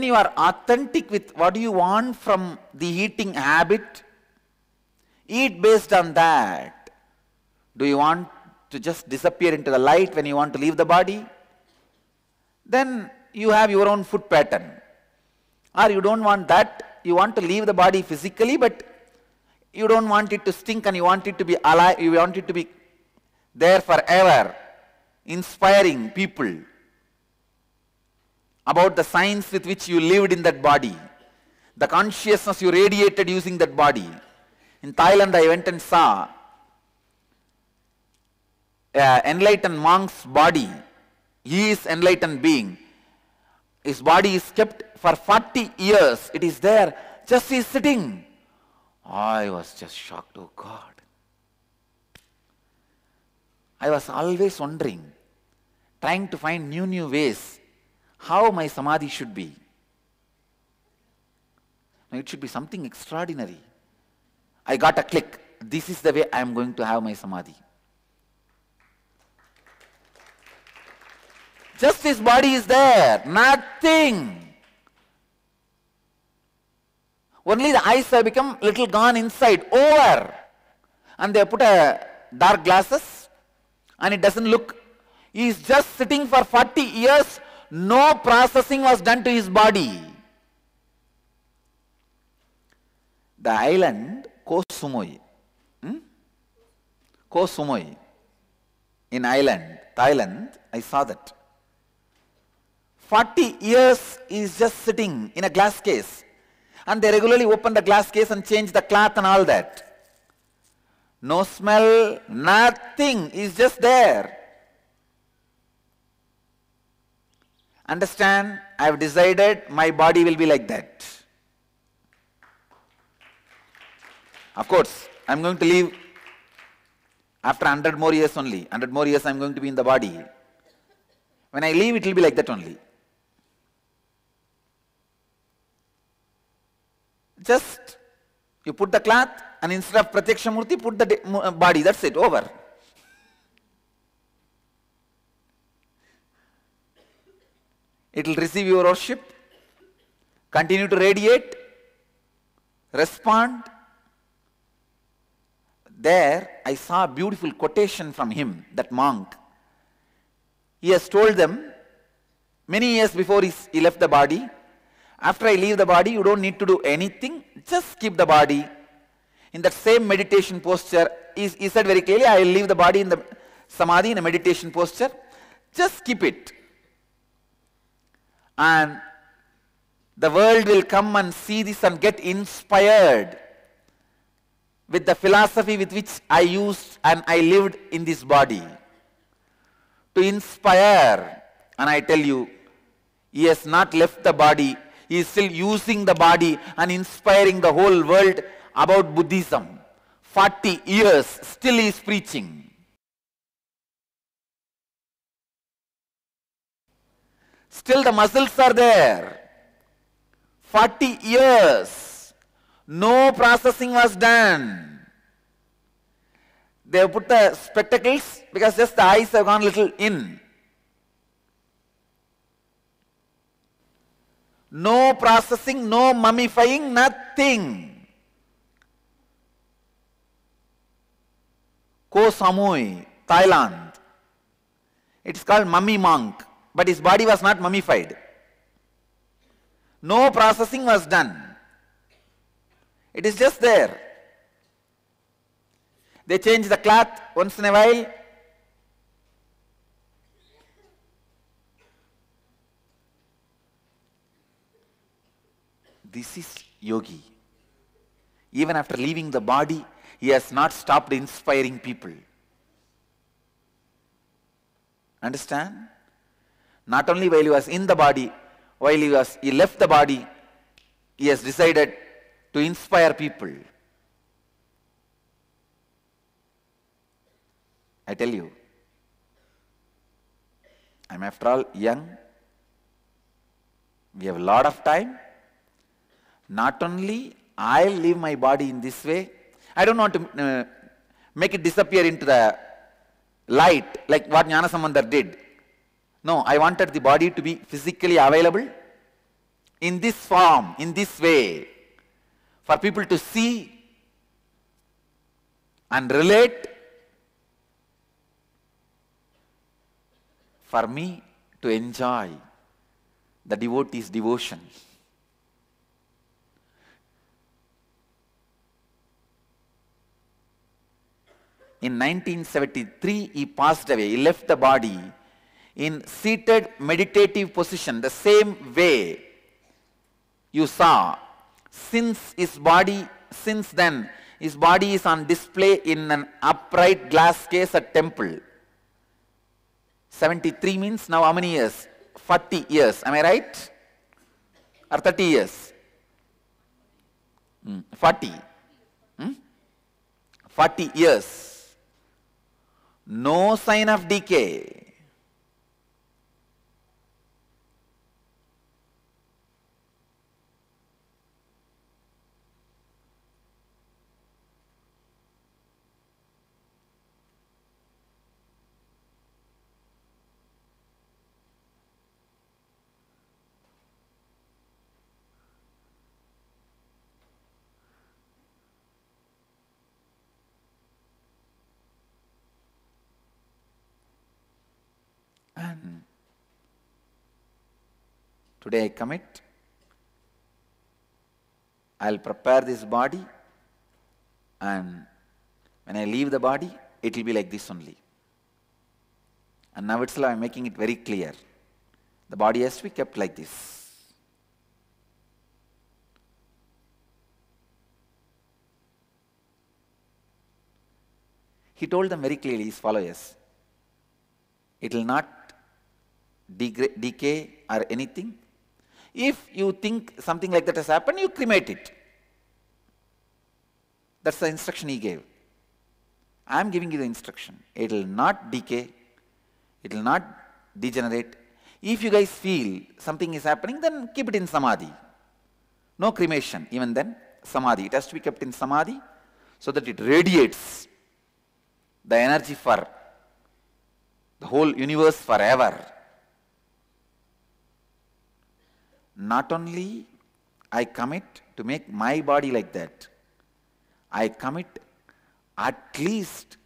when you are authentic with what you want from the eating habit, eat based on that. Do you want to just disappear into the light when you want to leave the body? Then you have your own food pattern. Or you don't want that, you want to leave the body physically, but you don't want it to stink and you want it to be alive, you want it to be there forever, inspiring people about the science with which you lived in that body, the consciousness you radiated using that body. In Thailand, I went and saw an enlightened monk's body. He is enlightened being. His body is kept for 40 years. It is there. Just he is sitting. I was just shocked. Oh God. I was always wondering, trying to find new, new ways how my samadhi should be. it should be something extraordinary. I got a click. This is the way I am going to have my samadhi. Just this body is there, nothing. Only the eyes have become little gone inside, over. And they put a dark glasses and it doesn't look. He is just sitting for 40 years no processing was done to his body. The island Kosumoi, hmm? in island, Thailand, I saw that. 40 years is just sitting in a glass case. And they regularly open the glass case and change the cloth and all that. No smell, nothing is just there. Understand? I have decided my body will be like that. Of course, I'm going to live after 100 more years only. 100 more years I'm going to be in the body. When I leave, it will be like that only. Just you put the cloth and instead of Pratyaksha Murti, put the uh, body. That's it, over. It will receive your worship, continue to radiate, respond. There I saw a beautiful quotation from him, that monk. He has told them many years before he left the body, after I leave the body, you don't need to do anything, just keep the body. In that same meditation posture, he, he said very clearly, I will leave the body in the samadhi in a meditation posture, just keep it and the world will come and see this and get inspired with the philosophy with which I used and I lived in this body. To inspire, and I tell you, he has not left the body, he is still using the body and inspiring the whole world about Buddhism. 40 years, still he is preaching. Still the muscles are there. 40 years. No processing was done. They have put the spectacles because just the eyes have gone little in. No processing, no mummifying, nothing. Ko Samui, Thailand. It's called mummy monk but his body was not mummified. No processing was done. It is just there. They change the cloth once in a while. This is yogi. Even after leaving the body, he has not stopped inspiring people. Understand? Not only while he was in the body, while he was he left the body, he has decided to inspire people. I tell you, I'm after all young. We have a lot of time. Not only I'll leave my body in this way, I don't want to uh, make it disappear into the light like what Jnana Samandar did. No, I wanted the body to be physically available in this form, in this way, for people to see and relate. For me to enjoy the devotee's devotion. In 1973, he passed away. He left the body in seated meditative position, the same way you saw, since his body, since then, his body is on display in an upright glass case at temple. 73 means now how many years? 40 years, am I right? Or 30 years? Mm, 40. Mm? 40 years. No sign of decay. done. Today I commit. I'll prepare this body and when I leave the body, it will be like this only. And now itself I am making it very clear. The body has to be kept like this. He told them very clearly, his followers, it will not decay or anything. If you think something like that has happened, you cremate it. That's the instruction he gave. I am giving you the instruction. It will not decay. It will not degenerate. If you guys feel something is happening, then keep it in samadhi. No cremation. Even then, samadhi. It has to be kept in samadhi so that it radiates the energy for the whole universe forever. not only I commit to make my body like that, I commit at least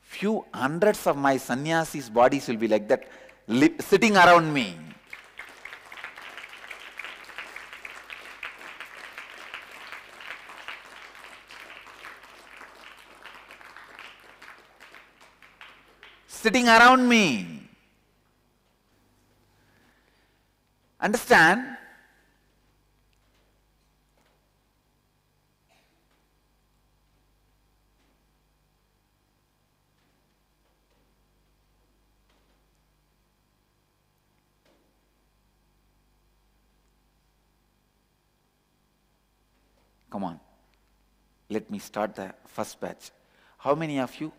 few hundreds of my sannyasis' bodies will be like that, sitting around me. sitting around me. Understand? Come on. Let me start the first batch. How many of you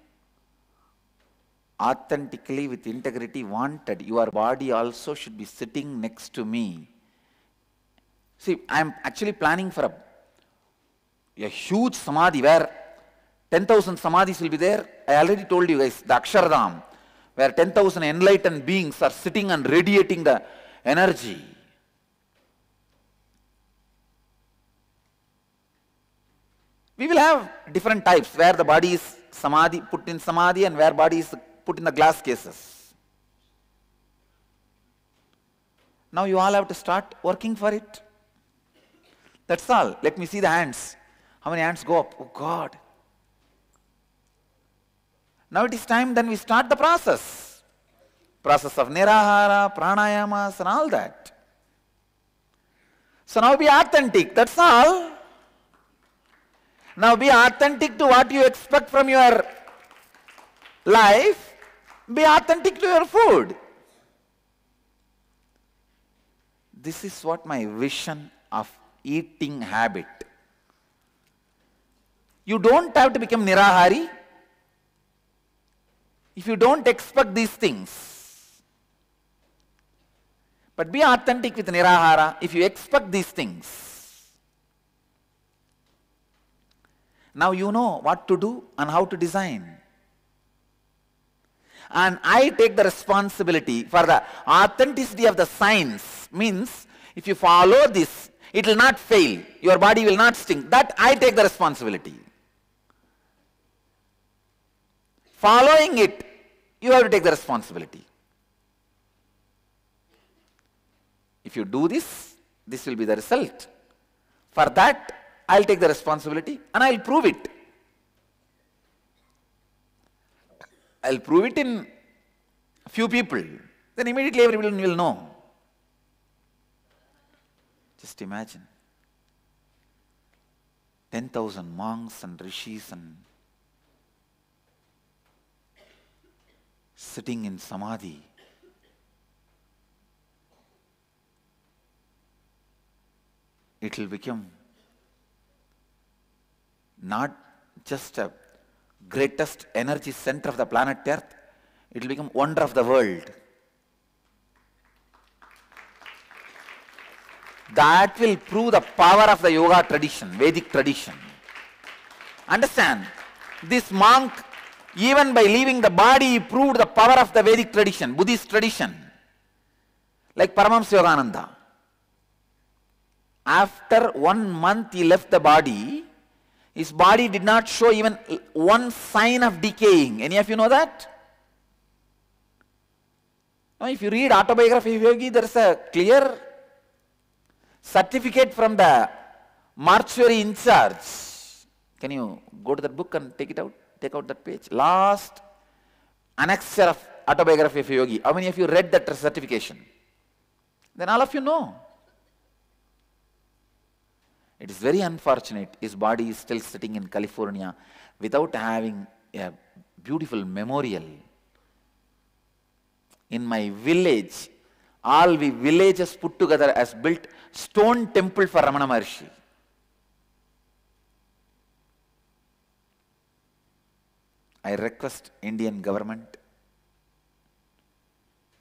authentically with integrity wanted your body also should be sitting next to me? See, I'm actually planning for a, a huge samadhi where 10,000 samadhis will be there. I already told you guys, the where 10,000 enlightened beings are sitting and radiating the energy. We will have different types where the body is samadhi, put in samadhi and where body is put in the glass cases. Now you all have to start working for it. That's all. Let me see the hands. How many hands go up? Oh God. Now it is time then we start the process. Process of nirahara, pranayamas and all that. So now be authentic. That's all. Now be authentic to what you expect from your life. Be authentic to your food. This is what my vision of eating habit. You don't have to become Nirahari if you don't expect these things. But be authentic with Nirahara if you expect these things. Now you know what to do and how to design. And I take the responsibility for the authenticity of the science. Means, if you follow this, it will not fail. Your body will not stink. That I take the responsibility. Following it, you have to take the responsibility. If you do this, this will be the result. For that, I'll take the responsibility and I'll prove it. I'll prove it in few people. Then immediately everyone will know. Just imagine. 10,000 monks and rishis and sitting in samadhi. It will become not just a greatest energy center of the planet Earth, it will become wonder of the world. That will prove the power of the yoga tradition, Vedic tradition. Understand, this monk, even by leaving the body, he proved the power of the Vedic tradition, Buddhist tradition. Like Paramahamsa Yogananda. After one month he left the body, his body did not show even one sign of decaying. Any of you know that? Now, if you read autobiography of Yogi, there is a clear certificate from the mortuary in charge. Can you go to that book and take it out? Take out that page. Last annexure of autobiography of Yogi. How many of you read that certification? Then all of you know. It is very unfortunate his body is still sitting in California without having a beautiful memorial. In my village, all the villages put together has built stone temple for Ramana Maharshi. I request Indian government.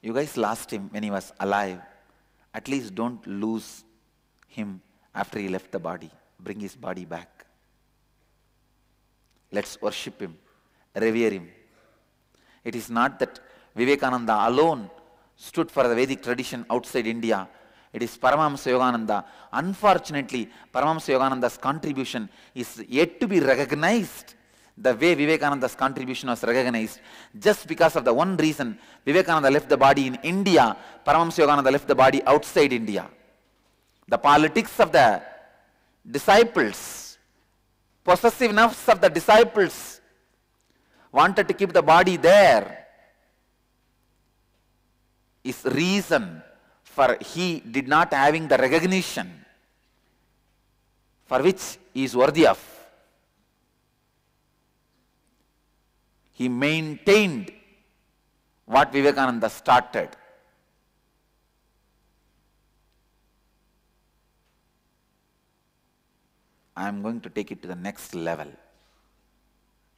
You guys lost him when he was alive. At least don't lose him after he left the body, bring his body back. Let's worship him, revere him. It is not that Vivekananda alone stood for the Vedic tradition outside India. It is Paramahamsa Yogananda. Unfortunately, Paramahamsa Yogananda's contribution is yet to be recognized the way Vivekananda's contribution was recognized. Just because of the one reason Vivekananda left the body in India, Paramahamsa Yogananda left the body outside India the politics of the disciples, possessiveness of the disciples, wanted to keep the body there, is reason for he did not having the recognition for which he is worthy of. He maintained what Vivekananda started. I am going to take it to the next level.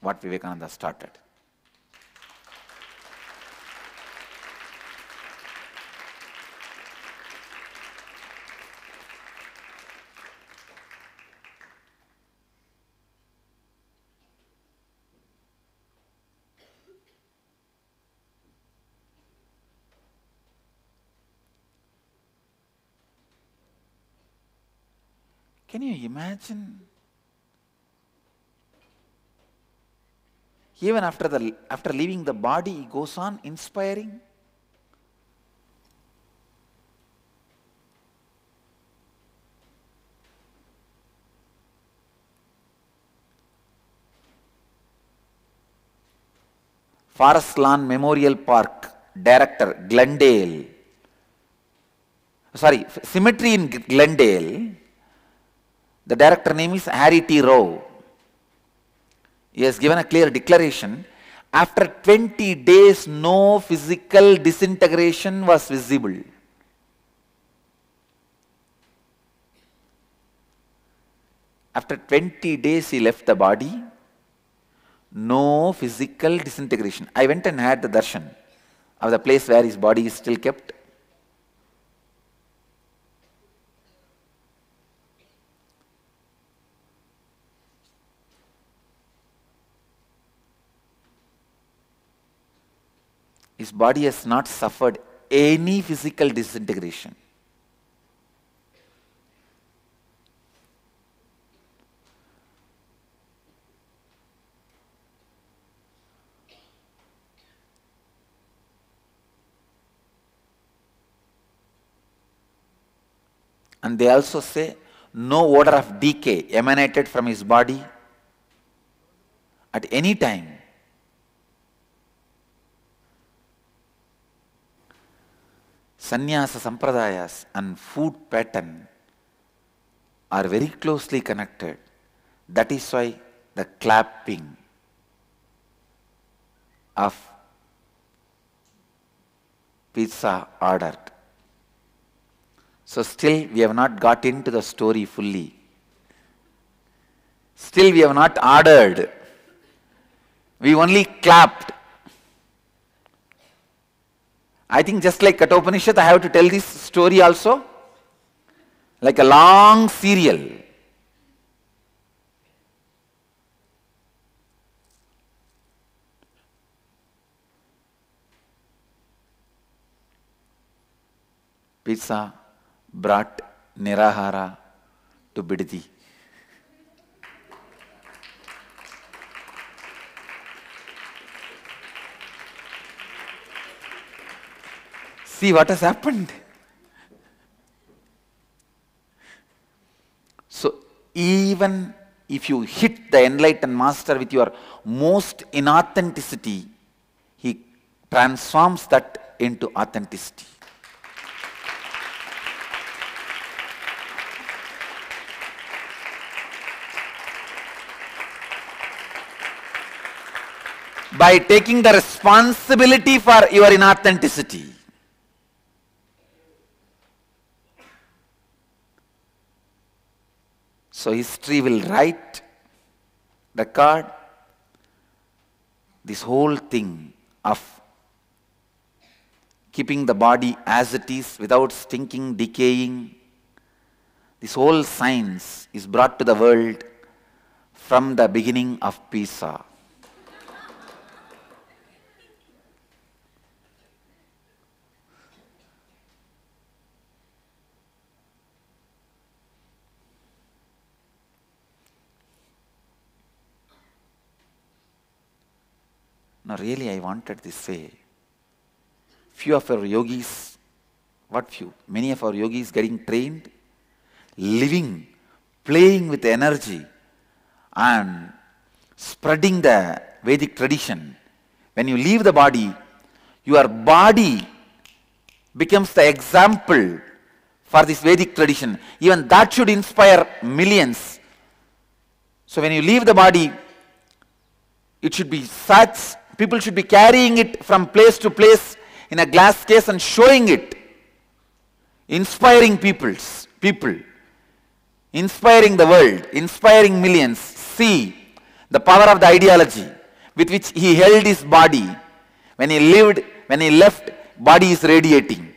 What Vivekananda started. Can you imagine? Even after, the, after leaving the body, he goes on inspiring. Forest Lawn Memorial Park director Glendale. Sorry, cemetery in Glendale the director name is Harry T. Rowe. He has given a clear declaration. After 20 days, no physical disintegration was visible. After 20 days, he left the body. No physical disintegration. I went and had the darshan of the place where his body is still kept. body has not suffered any physical disintegration. And they also say, no odor of decay emanated from his body at any time. sannyasa sampradayas and food pattern are very closely connected. That is why the clapping of pizza ordered. So still we have not got into the story fully. Still we have not ordered. We only clapped. I think just like Katopanishad, I have to tell this story also. Like a long serial. Pizza brought Nirahara to Bidhi. See what has happened. So, even if you hit the enlightened master with your most inauthenticity, he transforms that into authenticity. By taking the responsibility for your inauthenticity. So history will write, the card. this whole thing of keeping the body as it is without stinking, decaying. This whole science is brought to the world from the beginning of Pisa. No, really, I wanted this way. Few of our yogis, what few? Many of our yogis getting trained, living, playing with energy, and spreading the Vedic tradition. When you leave the body, your body becomes the example for this Vedic tradition. Even that should inspire millions. So when you leave the body, it should be such People should be carrying it from place to place in a glass case and showing it. Inspiring peoples, people. Inspiring the world. Inspiring millions. See the power of the ideology with which he held his body. When he lived, when he left, body is radiating.